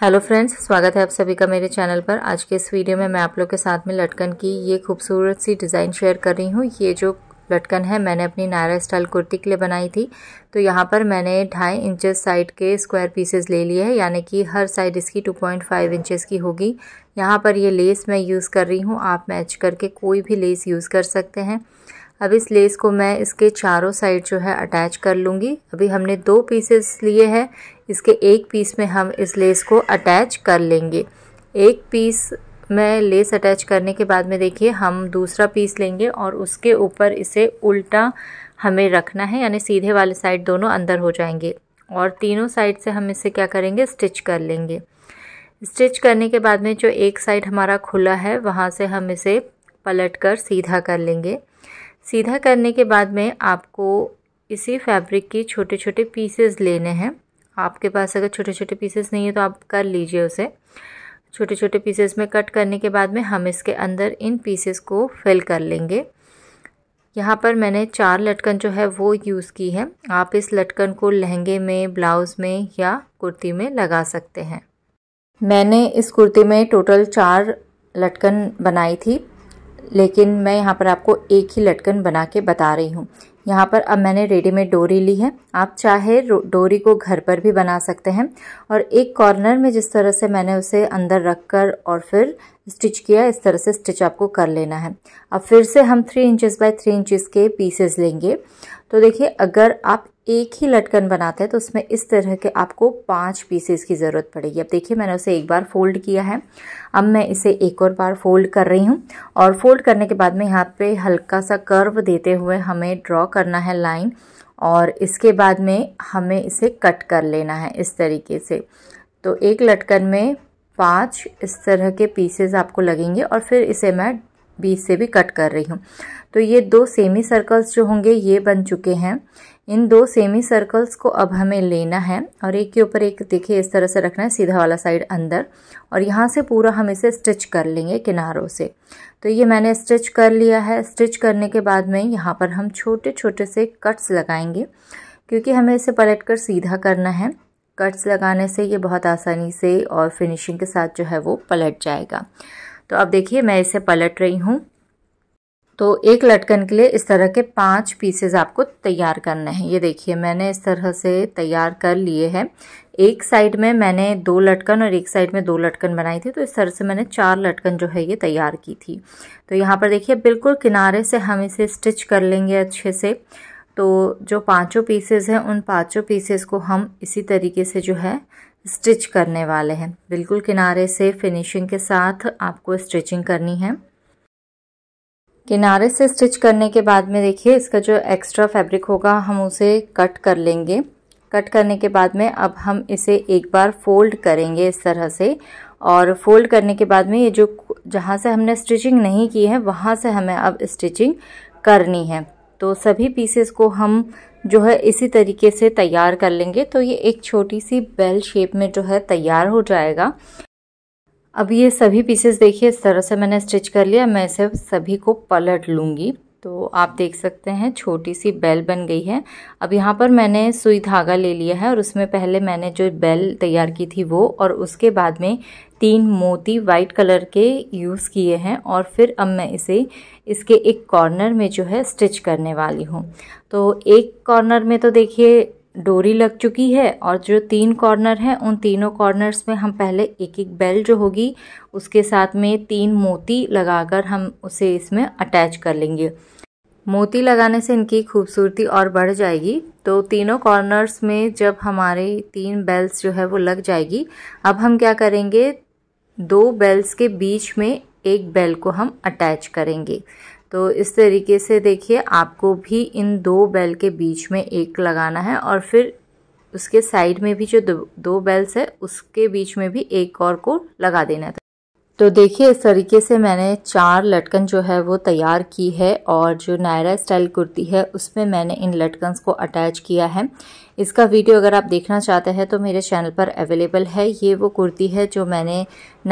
hello friends स्वागत है आप सभी का मेरे चैनल पर आज के इस वीडियो में मैं आप लोग के साथ में लटकन की ये खूबसूरत सी डिज़ाइन शेयर कर रही हूँ ये जो लटकन है मैंने अपनी नायरा स्टाइल कुर्ती के लिए बनाई थी तो यहाँ पर मैंने ढाई इंचेस साइड के स्क्वायर पीसेस ले लिए हैं यानी कि हर साइड इसकी 2.5 इंचेस की होगी यहाँ पर ये लेस मैं यूज़ कर रही हूँ आप मैच करके कोई भी लेस यूज़ कर सकते हैं अब इस लेस को मैं इसके चारों साइड जो है अटैच कर लूँगी अभी हमने दो पीसेस लिए हैं इसके एक पीस में हम इस लेस को अटैच कर लेंगे एक पीस में लेस अटैच करने के बाद में देखिए हम दूसरा पीस लेंगे और उसके ऊपर इसे उल्टा हमें रखना है यानी सीधे वाले साइड दोनों अंदर हो जाएंगे और तीनों साइड से हम इसे क्या करेंगे स्टिच कर लेंगे स्टिच करने के बाद में जो एक साइड हमारा खुला है वहाँ से हम इसे पलट कर सीधा कर लेंगे सीधा करने के बाद में आपको इसी फैब्रिक की छोटे छोटे पीसेस लेने हैं आपके पास अगर छोटे छोटे पीसेस नहीं है तो आप कर लीजिए उसे छोटे छोटे पीसेस में कट करने के बाद में हम इसके अंदर इन पीसेस को फिल कर लेंगे यहाँ पर मैंने चार लटकन जो है वो यूज़ की है आप इस लटकन को लहंगे में ब्लाउज़ में या कुर्ती में लगा सकते हैं मैंने इस कुर्ती में टोटल चार लटकन बनाई थी लेकिन मैं यहाँ पर आपको एक ही लटकन बना के बता रही हूँ यहाँ पर अब मैंने रेडीमेड डोरी ली है आप चाहे डोरी को घर पर भी बना सकते हैं और एक कॉर्नर में जिस तरह से मैंने उसे अंदर रख कर और फिर स्टिच किया इस तरह से स्टिच आपको कर लेना है अब फिर से हम three inches by three inches के पीसेस लेंगे तो देखिए अगर आप एक ही लटकन बनाते हैं तो उसमें इस तरह के आपको पांच पीसेस की ज़रूरत पड़ेगी अब देखिए मैंने उसे एक बार फोल्ड किया है अब मैं इसे एक और बार फोल्ड कर रही हूँ और फोल्ड करने के बाद में यहाँ पे हल्का सा कर्व देते हुए हमें ड्रॉ करना है लाइन और इसके बाद में हमें इसे कट कर लेना है इस तरीके से तो एक लटकन में पाँच इस तरह के पीसेज आपको लगेंगे और फिर इसे मैं बीच से भी कट कर रही हूँ तो ये दो सेमी सर्कल्स जो होंगे ये बन चुके हैं इन दो सेमी सर्कल्स को अब हमें लेना है और एक के ऊपर एक देखिए इस तरह से रखना है सीधा वाला साइड अंदर और यहाँ से पूरा हम इसे स्टिच कर लेंगे किनारों से तो ये मैंने स्टिच कर लिया है स्टिच करने के बाद में यहाँ पर हम छोटे छोटे से कट्स लगाएंगे क्योंकि हमें इसे पलट कर सीधा करना है कट्स लगाने से ये बहुत आसानी से और फिनिशिंग के साथ जो है वो पलट जाएगा तो अब देखिए मैं इसे पलट रही हूँ तो एक लटकन के लिए इस तरह के पांच पीसेज आपको तैयार करने हैं ये देखिए मैंने इस तरह से तैयार कर लिए हैं एक साइड में मैंने दो लटकन और एक साइड में दो लटकन बनाई थी तो इस तरह से मैंने चार लटकन जो है ये तैयार की थी तो यहाँ पर देखिए बिल्कुल किनारे से हम इसे स्टिच कर लेंगे अच्छे से तो जो पांचों पीसेस हैं उन पांचों पीसेस को हम इसी तरीके से जो है स्टिच करने वाले हैं बिल्कुल किनारे से फिनिशिंग के साथ आपको स्टिचिंग करनी है किनारे से स्टिच करने के बाद में देखिए इसका जो एक्स्ट्रा फैब्रिक होगा हम उसे कट कर लेंगे कट करने के बाद में अब हम इसे एक बार फोल्ड करेंगे इस तरह से और फोल्ड करने के बाद में ये जो जहाँ से हमने स्टिचिंग नहीं की है वहाँ से हमें अब स्टिचिंग करनी है तो सभी पीसेस को हम जो है इसी तरीके से तैयार कर लेंगे तो ये एक छोटी सी बेल शेप में जो है तैयार हो जाएगा अब ये सभी पीसेस देखिए इस तरह से मैंने स्टिच कर लिया मैं इसे सभी को पलट लूँगी तो आप देख सकते हैं छोटी सी बेल बन गई है अब यहाँ पर मैंने सुई धागा ले लिया है और उसमें पहले मैंने जो बेल तैयार की थी वो और उसके बाद में तीन मोती वाइट कलर के यूज़ किए हैं और फिर अब मैं इसे इसके एक कॉर्नर में जो है स्टिच करने वाली हूँ तो एक कॉर्नर में तो देखिए डोरी लग चुकी है और जो तीन कॉर्नर हैं उन तीनों कॉर्नर्स में हम पहले एक एक बेल जो होगी उसके साथ में तीन मोती लगाकर हम उसे इसमें अटैच कर लेंगे मोती लगाने से इनकी खूबसूरती और बढ़ जाएगी तो तीनों कॉर्नर्स में जब हमारे तीन बेल्स जो है वो लग जाएगी अब हम क्या करेंगे दो बेल्स के बीच में एक बेल को हम अटैच करेंगे तो इस तरीके से देखिए आपको भी इन दो बेल के बीच में एक लगाना है और फिर उसके साइड में भी जो दो बेल्स है उसके बीच में भी एक और को लगा देना था तो देखिए इस तरीके से मैंने चार लटकन जो है वो तैयार की है और जो नायरा स्टाइल कुर्ती है उसमें मैंने इन लटकन्स को अटैच किया है इसका वीडियो अगर आप देखना चाहते हैं तो मेरे चैनल पर अवेलेबल है ये वो कुर्ती है जो मैंने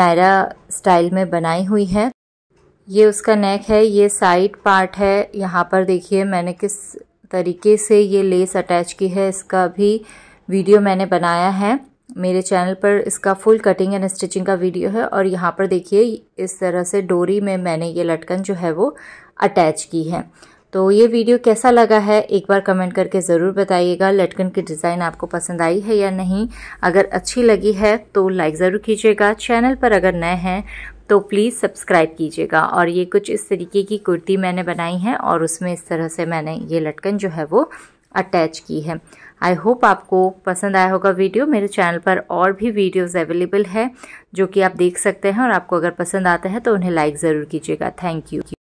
नायरा स्टाइल में बनाई हुई है ये उसका नेक है ये साइड पार्ट है यहाँ पर देखिए मैंने किस तरीके से ये लेस अटैच की है इसका भी वीडियो मैंने बनाया है मेरे चैनल पर इसका फुल कटिंग एंड स्टिचिंग का वीडियो है और यहाँ पर देखिए इस तरह से डोरी में मैंने ये लटकन जो है वो अटैच की है तो ये वीडियो कैसा लगा है एक बार कमेंट करके ज़रूर बताइएगा लटकन की डिज़ाइन आपको पसंद आई है या नहीं अगर अच्छी लगी है तो लाइक ज़रूर कीजिएगा चैनल पर अगर नए हैं तो प्लीज़ सब्सक्राइब कीजिएगा और ये कुछ इस तरीके की कुर्ती मैंने बनाई है और उसमें इस तरह से मैंने ये लटकन जो है वो अटैच की है आई होप आपको पसंद आया होगा वीडियो मेरे चैनल पर और भी वीडियोस अवेलेबल है जो कि आप देख सकते हैं और आपको अगर पसंद आता है तो उन्हें लाइक ज़रूर कीजिएगा थैंक यू